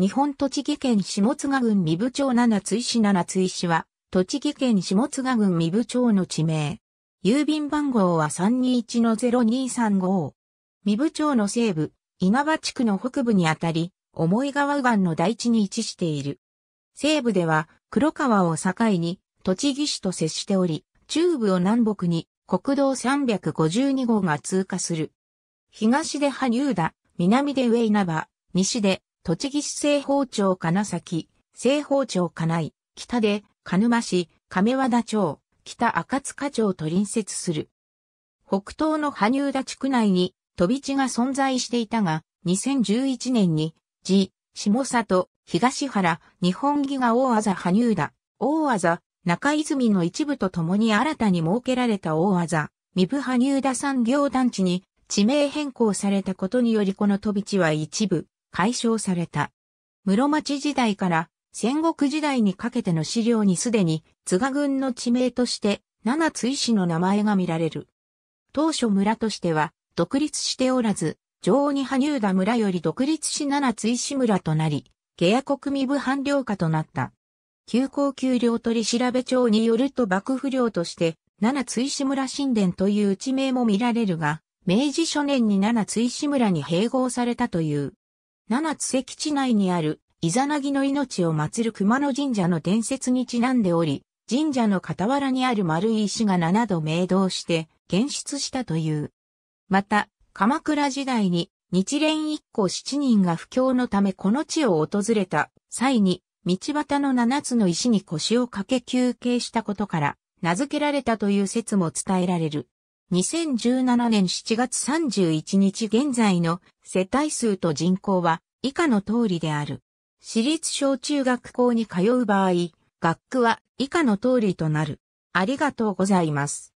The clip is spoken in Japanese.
日本栃木県下津郡三部町七津石七津石は、栃木県下津郡三部町の地名。郵便番号は321-0235。三部町の西部、稲葉地区の北部にあたり、重井川岸の大地に位置している。西部では、黒川を境に、栃木市と接しており、中部を南北に、国道352号が通過する。東で羽生田、南で上稲葉、西で栃木市政法町金崎、政法町金井、北で鹿沼市、亀和田町、北赤塚町と隣接する。北東の羽生田地区内に飛び地が存在していたが、2011年に、地、下里、東原、日本木が大技羽生田、大技、中泉の一部と共に新たに設けられた大技、三部羽生田産業団地に地名変更されたことによりこの飛び地は一部、解消された。室町時代から戦国時代にかけての資料にすでに津賀郡の地名として七津石の名前が見られる。当初村としては独立しておらず、上に羽生田村より独立し七津石村となり、下野国民部半領下となった。休校給料取調べ帳によると幕府領として七津石村神殿という地名も見られるが、明治初年に七津石村に併合されたという。七つ関地内にある、イザナギの命を祀る熊野神社の伝説にちなんでおり、神社の傍らにある丸い石が7度明動して、現出したという。また、鎌倉時代に日蓮一行七人が不況のためこの地を訪れた際に、道端の七つの石に腰をかけ休憩したことから、名付けられたという説も伝えられる。2017年7月31日現在の世帯数と人口は以下の通りである。私立小中学校に通う場合、学区は以下の通りとなる。ありがとうございます。